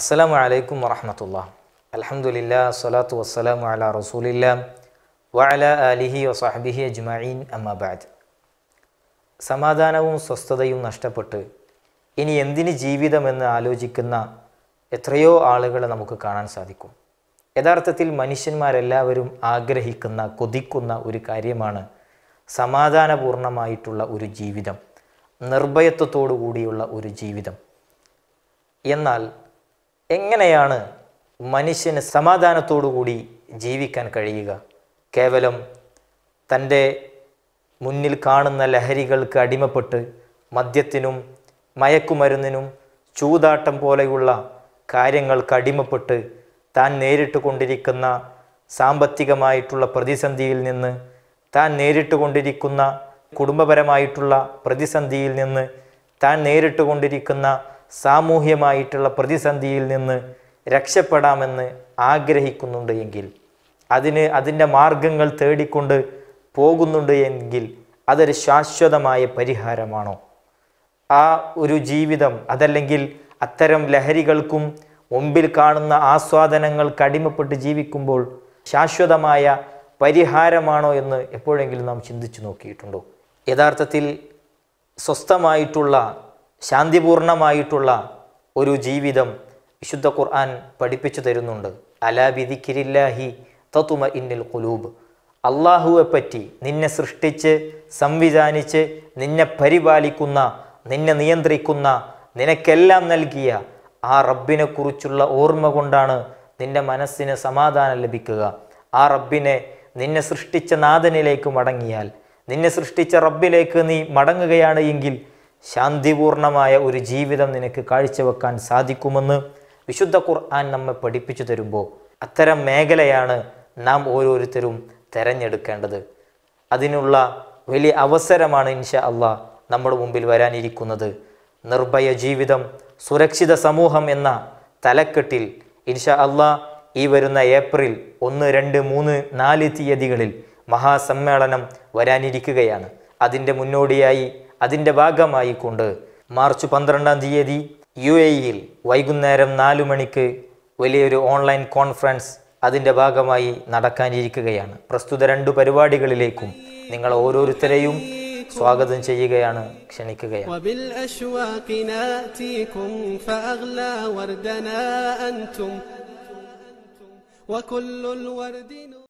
അസ്സലാമു അലൈക്കും വറഹമത്തുള്ള അലഹമുല്ല സ്വലാത്തു വസ്സലാം അല റസൂലില്ല വഅല അലിഹി വസാഹബിഹി അജ്മീൻ അമ്മബാജ് സമാധാനവും സ്വസ്ഥതയും നഷ്ടപ്പെട്ട് ഇനി എന്തിന് ജീവിതമെന്ന് ആലോചിക്കുന്ന എത്രയോ ആളുകളെ നമുക്ക് കാണാൻ സാധിക്കും യഥാർത്ഥത്തിൽ മനുഷ്യന്മാരെല്ലാവരും ആഗ്രഹിക്കുന്ന കൊതിക്കുന്ന ഒരു കാര്യമാണ് സമാധാനപൂർണമായിട്ടുള്ള ഒരു ജീവിതം നിർഭയത്വത്തോടു കൂടിയുള്ള ഒരു ജീവിതം എന്നാൽ എങ്ങനെയാണ് മനുഷ്യന് സമാധാനത്തോടുകൂടി ജീവിക്കാൻ കഴിയുക കേവലം തൻ്റെ മുന്നിൽ കാണുന്ന ലഹരികൾക്ക് അടിമപ്പെട്ട് മദ്യത്തിനും മയക്കുമരുന്നിനും ചൂതാട്ടം പോലെയുള്ള കാര്യങ്ങൾക്ക് അടിമപ്പെട്ട് താൻ നേരിട്ട് കൊണ്ടിരിക്കുന്ന സാമ്പത്തികമായിട്ടുള്ള പ്രതിസന്ധിയിൽ നിന്ന് താൻ നേരിട്ട് കൊണ്ടിരിക്കുന്ന കുടുംബപരമായിട്ടുള്ള പ്രതിസന്ധിയിൽ നിന്ന് താൻ നേരിട്ട് കൊണ്ടിരിക്കുന്ന സാമൂഹ്യമായിട്ടുള്ള പ്രതിസന്ധിയിൽ നിന്ന് രക്ഷപ്പെടാമെന്ന് ആഗ്രഹിക്കുന്നുണ്ട് എങ്കിൽ അതിന് അതിൻ്റെ മാർഗങ്ങൾ തേടിക്കൊണ്ട് പോകുന്നുണ്ട് എങ്കിൽ അതൊരു ശാശ്വതമായ പരിഹാരമാണോ ആ ഒരു ജീവിതം അതല്ലെങ്കിൽ അത്തരം ലഹരികൾക്കും മുമ്പിൽ കാണുന്ന ആസ്വാദനങ്ങൾ കടിമപ്പെട്ട് ജീവിക്കുമ്പോൾ ശാശ്വതമായ പരിഹാരമാണോ എന്ന് എപ്പോഴെങ്കിലും നാം ചിന്തിച്ചു നോക്കിയിട്ടുണ്ടോ യഥാർത്ഥത്തിൽ സ്വസ്ഥമായിട്ടുള്ള ശാന്തിപൂർണമായിട്ടുള്ള ഒരു ജീവിതം വിശുദ്ധ ഖുർആൻ പഠിപ്പിച്ചു തരുന്നുണ്ട് അലാ വിധിക്കിരില്ലാഹി തത്തുമ ഇന്നിൽ കുലൂബ് അള്ളാഹുവെപ്പറ്റി നിന്നെ സൃഷ്ടിച്ച് സംവിധാനിച്ച് നിന്നെ പരിപാലിക്കുന്ന നിന്നെ നിയന്ത്രിക്കുന്ന നിനക്കെല്ലാം നൽകിയ ആ റബ്ബിനെക്കുറിച്ചുള്ള ഓർമ്മ കൊണ്ടാണ് നിന്റെ മനസ്സിന് സമാധാനം ലഭിക്കുക ആ റബ്ബിനെ നിന്നെ സൃഷ്ടിച്ച നാഥനിലേക്ക് മടങ്ങിയാൽ നിന്നെ സൃഷ്ടിച്ച റബ്ബിലേക്ക് നീ മടങ്ങുകയാണ് എങ്കിൽ ശാന്തിപൂർണമായ ഒരു ജീവിതം നിനക്ക് കാഴ്ചവെക്കാൻ സാധിക്കുമെന്ന് വിശുദ്ധ ഖുർആൻ നമ്മെ പഠിപ്പിച്ചു തരുമ്പോൾ അത്തരം മേഖലയാണ് നാം ഓരോരുത്തരും തിരഞ്ഞെടുക്കേണ്ടത് അതിനുള്ള വലിയ അവസരമാണ് ഇൻഷ അള്ളാഹ് നമ്മുടെ മുമ്പിൽ വരാനിരിക്കുന്നത് നിർഭയ ജീവിതം സുരക്ഷിത സമൂഹം എന്ന തലക്കെട്ടിൽ ഇൻഷ അള്ളാഹ് ഈ വരുന്ന ഏപ്രിൽ ഒന്ന് രണ്ട് മൂന്ന് നാല് തീയതികളിൽ മഹാസമ്മേളനം വരാനിരിക്കുകയാണ് അതിൻ്റെ മുന്നോടിയായി അതിൻ്റെ ഭാഗമായിക്കൊണ്ട് മാർച്ച് പന്ത്രണ്ടാം തീയതി യു എ ഇയിൽ വൈകുന്നേരം നാല് മണിക്ക് വലിയൊരു ഓൺലൈൻ കോൺഫറൻസ് അതിൻ്റെ ഭാഗമായി നടക്കാനിരിക്കുകയാണ് പ്രസ്തുത രണ്ടു പരിപാടികളിലേക്കും നിങ്ങൾ ഓരോരുത്തരെയും സ്വാഗതം ചെയ്യുകയാണ് ക്ഷണിക്കുകയാണ്